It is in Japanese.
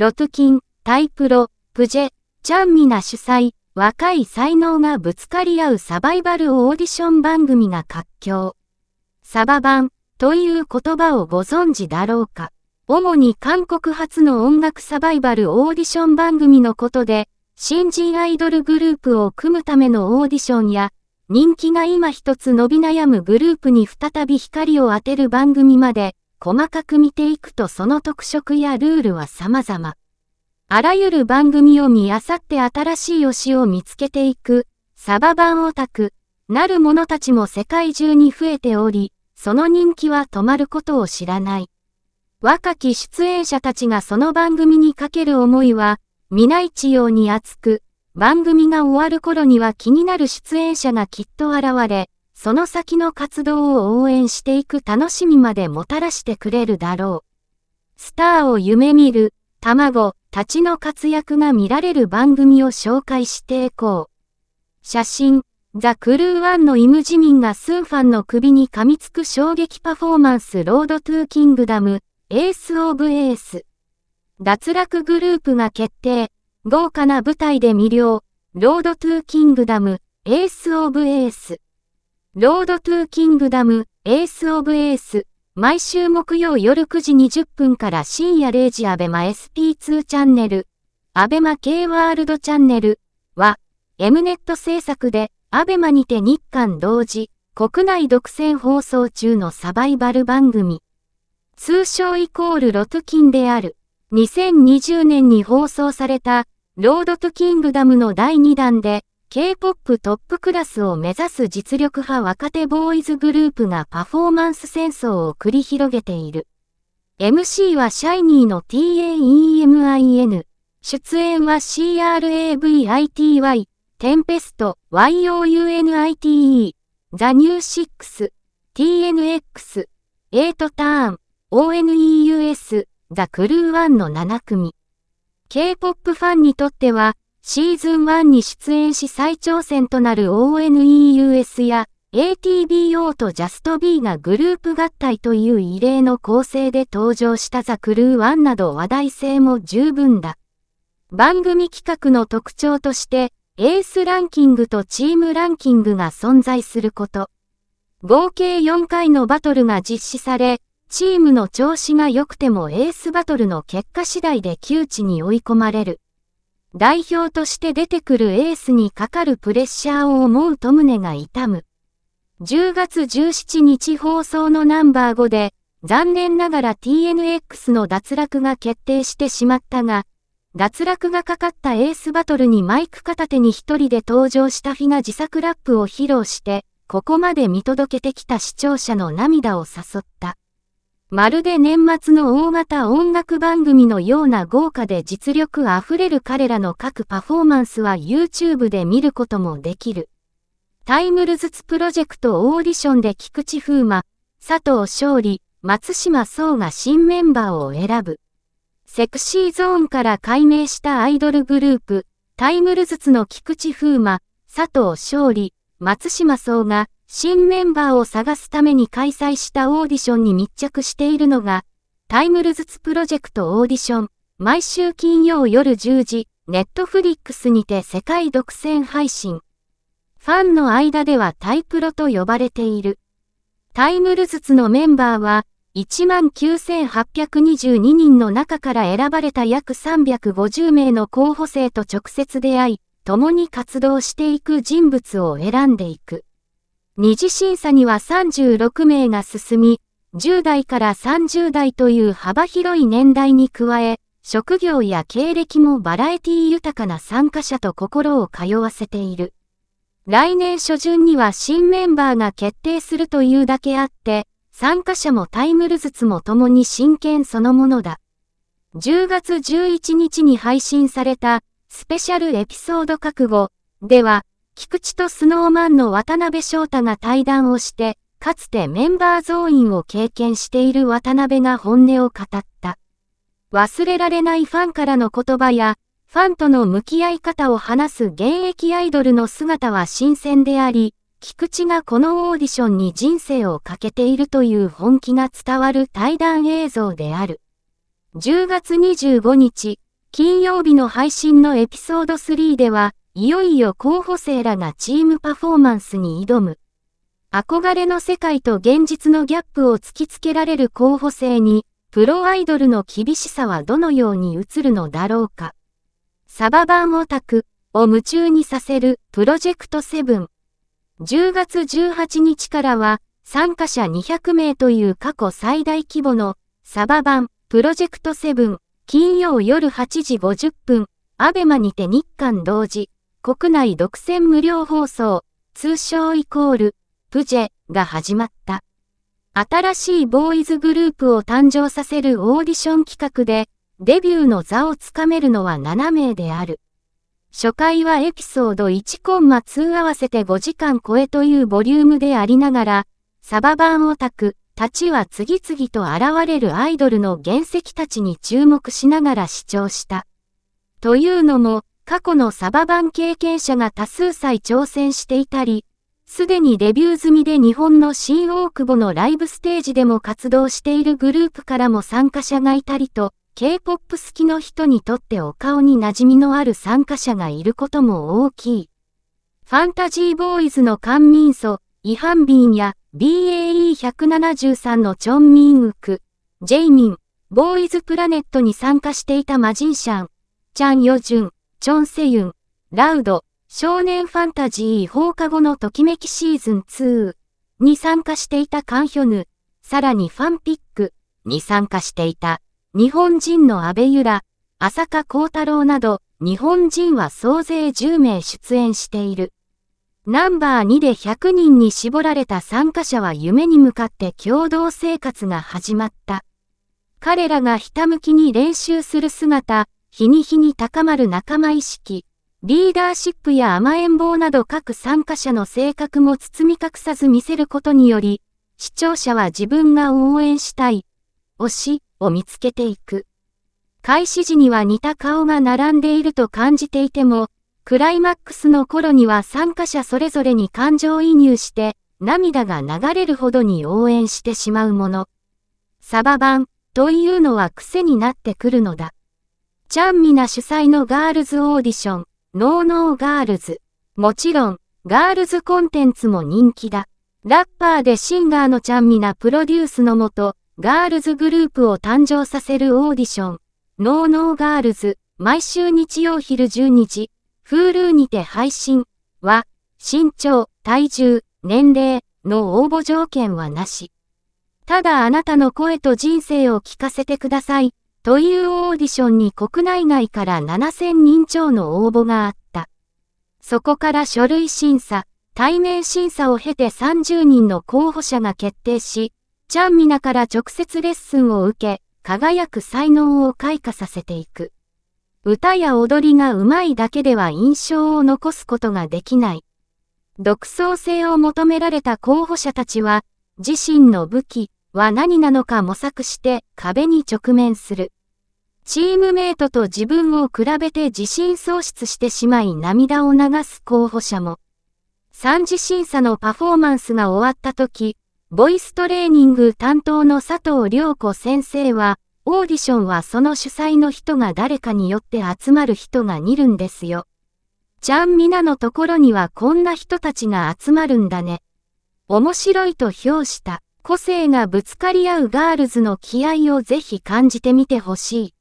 ロトキン、タイプロ、プジェ、チャンミナ主催、若い才能がぶつかり合うサバイバルオーディション番組が活況。サバ版という言葉をご存知だろうか。主に韓国発の音楽サバイバルオーディション番組のことで、新人アイドルグループを組むためのオーディションや、人気が今一つ伸び悩むグループに再び光を当てる番組まで、細かく見ていくとその特色やルールは様々。あらゆる番組を見あさって新しい推しを見つけていく、サバ版オタク、なる者たちも世界中に増えており、その人気は止まることを知らない。若き出演者たちがその番組にかける思いは、皆一様に熱く、番組が終わる頃には気になる出演者がきっと現れ、その先の活動を応援していく楽しみまでもたらしてくれるだろう。スターを夢見る、卵、たちの活躍が見られる番組を紹介していこう。写真、ザ・クルー1のイムジミンがスーファンの首に噛みつく衝撃パフォーマンスロードトゥーキングダム、エース・オブ・エース。脱落グループが決定、豪華な舞台で魅了、ロードトゥーキングダム、エース・オブ・エース。ロードトゥーキングダム、エースオブエース、毎週木曜夜9時20分から深夜0時アベマ SP2 チャンネル、アベマ K ワールドチャンネルは、エムネット制作で、アベマにて日韓同時、国内独占放送中のサバイバル番組、通称イコールロトキンである、2020年に放送された、ロードトゥキングダムの第2弾で、K-POP トップクラスを目指す実力派若手ボーイズグループがパフォーマンス戦争を繰り広げている。MC はシャイニーの TAEMIN、出演は CRAVITY、テンペスト、YOUNITE、ザニューシックス、TNX、エイトターン、ONEUS、ザ・クルーンの7組。K-POP ファンにとっては、シーズン1に出演し再挑戦となる ONEUS や ATBO とジャスト B がグループ合体という異例の構成で登場したザ・クルー1など話題性も十分だ。番組企画の特徴として、エースランキングとチームランキングが存在すること。合計4回のバトルが実施され、チームの調子が良くてもエースバトルの結果次第で窮地に追い込まれる。代表として出てくるエースにかかるプレッシャーを思うと胸が痛む。10月17日放送のナンバー5で、残念ながら TNX の脱落が決定してしまったが、脱落がかかったエースバトルにマイク片手に一人で登場したフィが自作ラップを披露して、ここまで見届けてきた視聴者の涙を誘った。まるで年末の大型音楽番組のような豪華で実力あふれる彼らの各パフォーマンスは YouTube で見ることもできる。タイムルズツプロジェクトオーディションで菊池風磨、佐藤勝利、松島壮が新メンバーを選ぶ。セクシーゾーンから改名したアイドルグループ、タイムルズツの菊池風磨、佐藤勝利、松島壮が、新メンバーを探すために開催したオーディションに密着しているのが、タイムルズツプロジェクトオーディション、毎週金曜夜10時、ネットフリックスにて世界独占配信。ファンの間ではタイプロと呼ばれている。タイムルズツのメンバーは、19,822人の中から選ばれた約350名の候補生と直接出会い、共に活動していく人物を選んでいく。二次審査には36名が進み、10代から30代という幅広い年代に加え、職業や経歴もバラエティ豊かな参加者と心を通わせている。来年初旬には新メンバーが決定するというだけあって、参加者もタイムルズツも共に真剣そのものだ。10月11日に配信されたスペシャルエピソード覚悟では、菊池とスノーマンの渡辺翔太が対談をして、かつてメンバー増員を経験している渡辺が本音を語った。忘れられないファンからの言葉や、ファンとの向き合い方を話す現役アイドルの姿は新鮮であり、菊池がこのオーディションに人生をかけているという本気が伝わる対談映像である。10月25日、金曜日の配信のエピソード3では、いよいよ候補生らがチームパフォーマンスに挑む。憧れの世界と現実のギャップを突きつけられる候補生に、プロアイドルの厳しさはどのように映るのだろうか。サババンオタクを夢中にさせるプロジェクト7。10月18日からは、参加者200名という過去最大規模のサババンプロジェクト7金曜夜8時50分、アベマにて日韓同時国内独占無料放送、通称イコール、プジェが始まった。新しいボーイズグループを誕生させるオーディション企画で、デビューの座をつかめるのは7名である。初回はエピソード1コンマ2合わせて5時間超えというボリュームでありながら、サバ版オタクたちは次々と現れるアイドルの原石たちに注目しながら視聴した。というのも、過去のサバ版経験者が多数再挑戦していたり、すでにデビュー済みで日本の新大久保のライブステージでも活動しているグループからも参加者がいたりと、K-POP 好きの人にとってお顔に馴染みのある参加者がいることも大きい。ファンタジーボーイズの官民祖、イハンビンや BAE173 のチョンミンウク、ジェイミン、ボーイズプラネットに参加していたマジンシャン、チャンヨジュン、チョンセユン、ラウド、少年ファンタジー放課後のときめきシーズン2に参加していたカンヒョヌ、さらにファンピックに参加していた日本人の安倍由良、浅香幸太郎など日本人は総勢10名出演している。ナンバー2で100人に絞られた参加者は夢に向かって共同生活が始まった。彼らがひたむきに練習する姿、日に日に高まる仲間意識、リーダーシップや甘えん坊など各参加者の性格も包み隠さず見せることにより、視聴者は自分が応援したい、推しを見つけていく。開始時には似た顔が並んでいると感じていても、クライマックスの頃には参加者それぞれに感情移入して、涙が流れるほどに応援してしまうもの。サバ版というのは癖になってくるのだ。チャンミナ主催のガールズオーディション、ノーノーガールズ。もちろん、ガールズコンテンツも人気だ。ラッパーでシンガーのちゃんみなプロデュースのもと、ガールズグループを誕生させるオーディション、ノーノーガールズ、毎週日曜昼12時、フールーにて配信は、身長、体重、年齢の応募条件はなし。ただあなたの声と人生を聞かせてください。というオーディションに国内外から7000人超の応募があった。そこから書類審査、対面審査を経て30人の候補者が決定し、チャンミナから直接レッスンを受け、輝く才能を開花させていく。歌や踊りが上手いだけでは印象を残すことができない。独創性を求められた候補者たちは、自身の武器、は何なのか模索して壁に直面する。チームメイトと自分を比べて自信喪失してしまい涙を流す候補者も。三次審査のパフォーマンスが終わった時、ボイストレーニング担当の佐藤良子先生は、オーディションはその主催の人が誰かによって集まる人が似るんですよ。ちゃんみなのところにはこんな人たちが集まるんだね。面白いと評した。個性がぶつかり合うガールズの気合をぜひ感じてみてほしい。